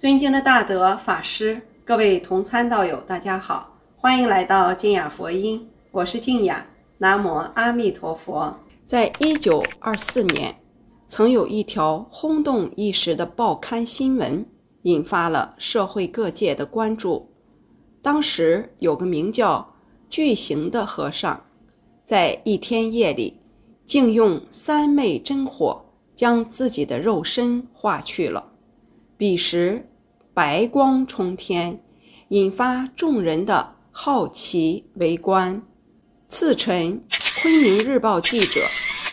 尊敬的大德法师，各位同参道友，大家好，欢迎来到静雅佛音。我是静雅，南无阿弥陀佛。在一九二四年，曾有一条轰动一时的报刊新闻，引发了社会各界的关注。当时有个名叫巨型的和尚，在一天夜里，竟用三昧真火将自己的肉身化去了。彼时。白光冲天，引发众人的好奇围观。次晨，《昆明日报》记者、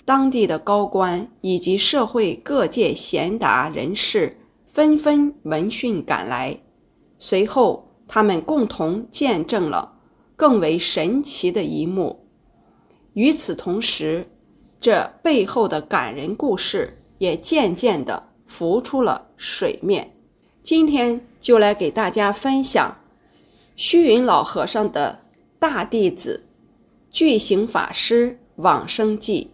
当地的高官以及社会各界贤达人士纷纷闻讯赶来。随后，他们共同见证了更为神奇的一幕。与此同时，这背后的感人故事也渐渐地浮出了水面。今天就来给大家分享虚云老和尚的大弟子巨型法师往生记，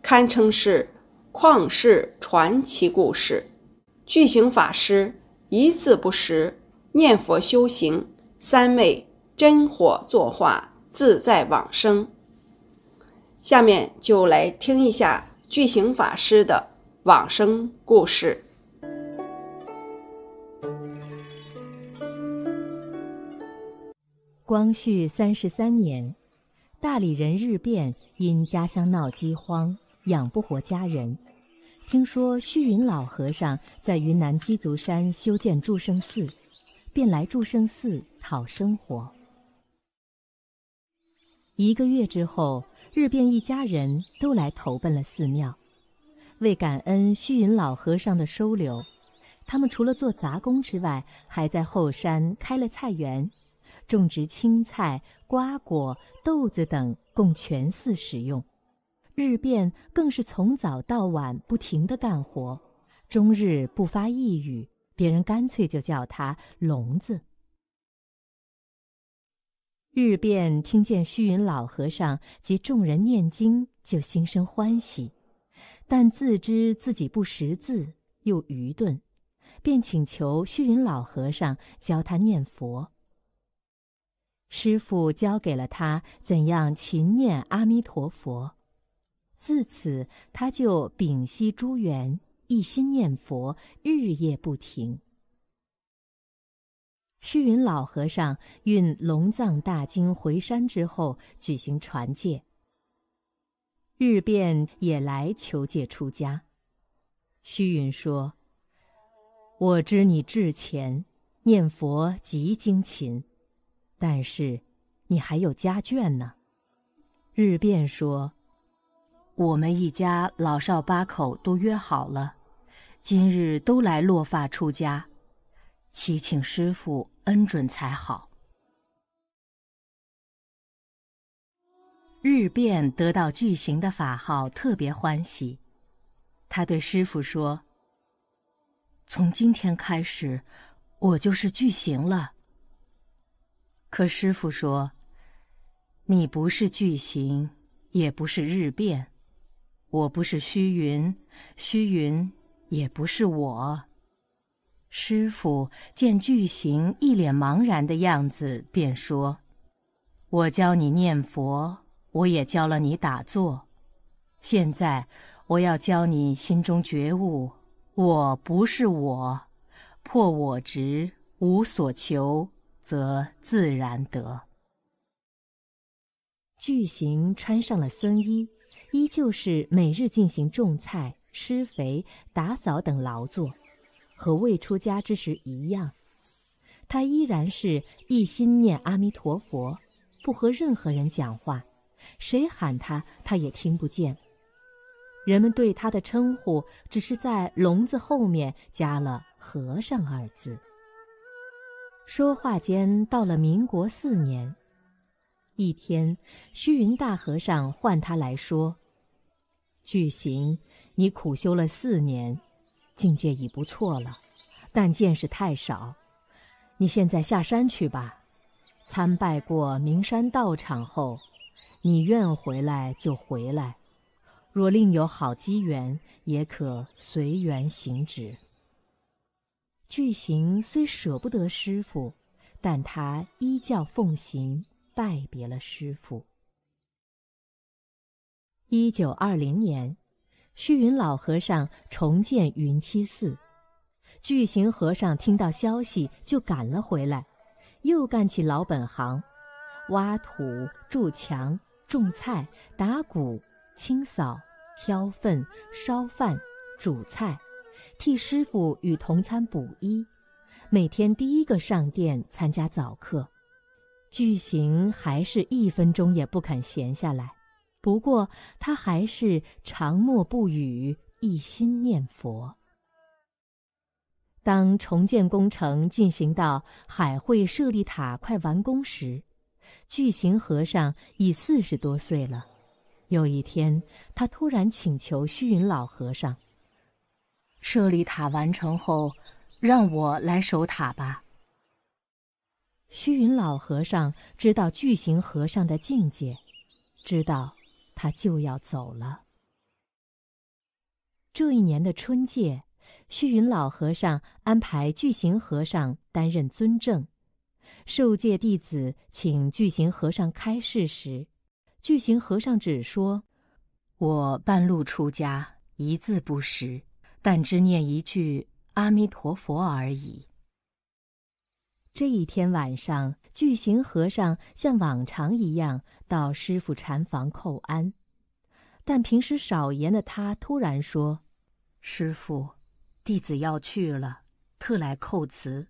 堪称是旷世传奇故事。巨型法师一字不识，念佛修行，三昧真火作画，自在往生。下面就来听一下巨型法师的往生故事。光绪三十三年，大理人日变因家乡闹饥荒，养不活家人，听说虚云老和尚在云南鸡足山修建住生寺，便来住生寺讨生活。一个月之后，日变一家人都来投奔了寺庙。为感恩虚云老和尚的收留，他们除了做杂工之外，还在后山开了菜园。种植青菜、瓜果、豆子等，供全寺使用。日变更是从早到晚不停的干活，终日不发一语，别人干脆就叫他聋子。日变听见虚云老和尚及众人念经，就心生欢喜，但自知自己不识字又愚钝，便请求虚云老和尚教他念佛。师父教给了他怎样勤念阿弥陀佛，自此他就屏息诸缘，一心念佛，日夜不停。虚云老和尚运龙藏大经回山之后，举行传戒，日变也来求戒出家。虚云说：“我知你志前，念佛极精勤。”但是，你还有家眷呢。日变说：“我们一家老少八口都约好了，今日都来落发出家，祈请师傅恩准才好。”日变得到巨型的法号，特别欢喜。他对师傅说：“从今天开始，我就是巨型了。”可师傅说：“你不是巨形，也不是日变；我不是虚云，虚云也不是我。”师傅见巨形一脸茫然的样子，便说：“我教你念佛，我也教了你打坐，现在我要教你心中觉悟。我不是我，破我执，无所求。”则自然得。巨型穿上了僧衣，依旧是每日进行种菜、施肥、打扫等劳作，和未出家之时一样。他依然是一心念阿弥陀佛，不和任何人讲话，谁喊他他也听不见。人们对他的称呼，只是在笼子后面加了“和尚”二字。说话间，到了民国四年，一天，虚云大和尚唤他来说：“巨行，你苦修了四年，境界已不错了，但见识太少。你现在下山去吧，参拜过名山道场后，你愿回来就回来，若另有好机缘，也可随缘行止。”巨行虽舍不得师傅，但他依教奉行，拜别了师傅。一九二零年，虚云老和尚重建云栖寺，巨行和尚听到消息就赶了回来，又干起老本行，挖土、筑墙、种菜、打鼓、清扫、挑粪、烧饭、煮菜。替师傅与同参补衣，每天第一个上殿参加早课，巨型还是一分钟也不肯闲下来。不过他还是长默不语，一心念佛。当重建工程进行到海会舍利塔快完工时，巨型和尚已四十多岁了。有一天，他突然请求虚云老和尚。舍利塔完成后，让我来守塔吧。虚云老和尚知道巨型和尚的境界，知道他就要走了。这一年的春戒，虚云老和尚安排巨型和尚担任尊正，受戒弟子请巨型和尚开示时，巨型和尚只说：“我半路出家，一字不识。”但只念一句“阿弥陀佛”而已。这一天晚上，巨型和尚像往常一样到师傅禅房叩安，但平时少言的他突然说：“师傅，弟子要去了，特来叩辞。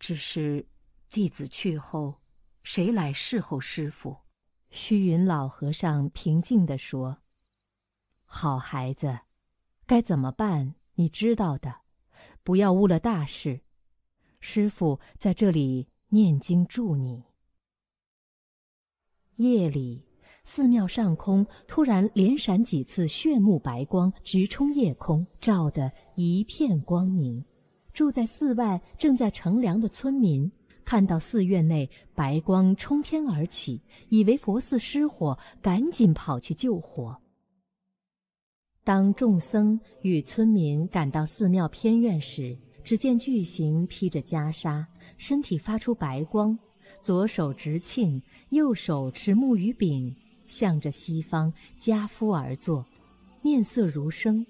只是，弟子去后，谁来侍候师傅？”虚云老和尚平静地说：“好孩子。”该怎么办？你知道的，不要误了大事。师傅在这里念经助你。夜里，寺庙上空突然连闪几次炫目白光，直冲夜空，照得一片光明。住在寺外正在乘凉的村民看到寺院内白光冲天而起，以为佛寺失火，赶紧跑去救火。当众僧与村民赶到寺庙偏院时，只见巨型披着袈裟，身体发出白光，左手执磬，右手持木鱼柄，向着西方家夫而坐，面色如生，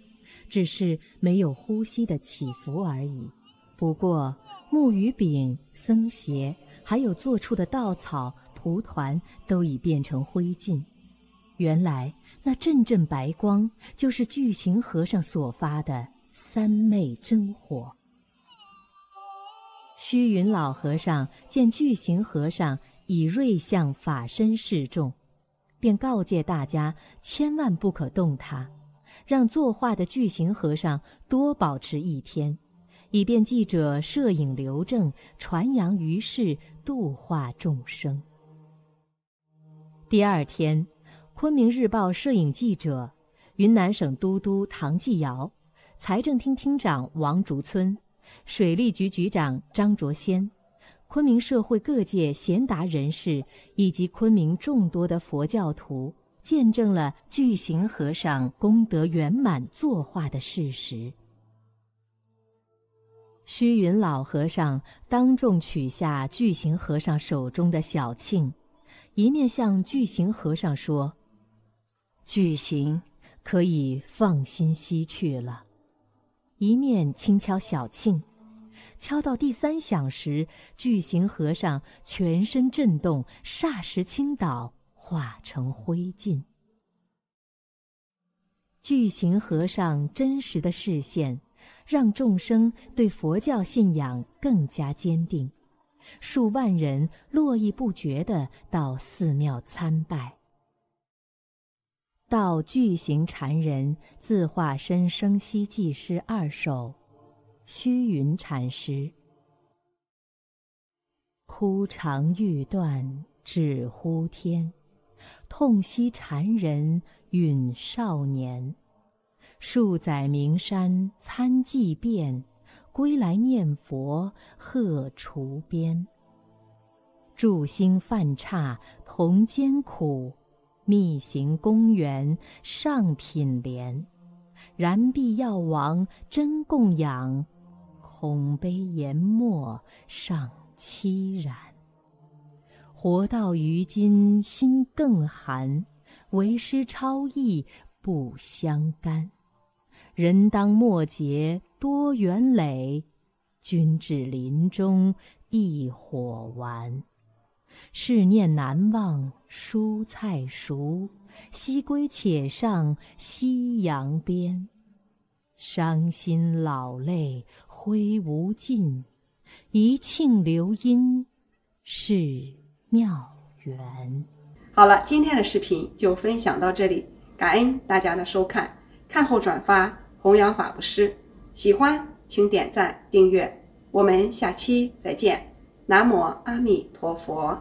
只是没有呼吸的起伏而已。不过，木鱼柄、僧鞋，还有坐处的稻草蒲团，都已变成灰烬。原来那阵阵白光就是巨型和尚所发的三昧真火。虚云老和尚见巨型和尚以瑞相法身示众，便告诫大家千万不可动他，让作画的巨型和尚多保持一天，以便记者摄影留证，传扬于世，度化众生。第二天。昆明日报摄影记者，云南省都督唐继尧，财政厅厅长王竹村，水利局局长张卓先，昆明社会各界贤达人士以及昆明众多的佛教徒，见证了巨型和尚功德圆满作化的事实。虚云老和尚当众取下巨型和尚手中的小磬，一面向巨型和尚说。巨型可以放心西去了，一面轻敲小磬，敲到第三响时，巨型和尚全身震动，霎时倾倒，化成灰烬。巨型和尚真实的视线，让众生对佛教信仰更加坚定，数万人络绎不绝地到寺庙参拜。道具行禅人自化身生息记师。二首，虚云禅师。枯肠欲断只呼天，痛惜禅人陨少年。数载名山参祭变，归来念佛贺除边。助兴犯刹同艰苦。密行公园上品莲，然必药王真供养，恐悲研末尚凄然。活到如今心更寒，为师超意不相干。人当末劫多冤累，君至林中一火完。是念难忘，蔬菜熟，西归且上夕阳边。伤心老泪挥无尽，一磬流音是妙缘。好了，今天的视频就分享到这里，感恩大家的收看，看后转发，弘扬法布施。喜欢请点赞订阅，我们下期再见。南无阿弥陀佛。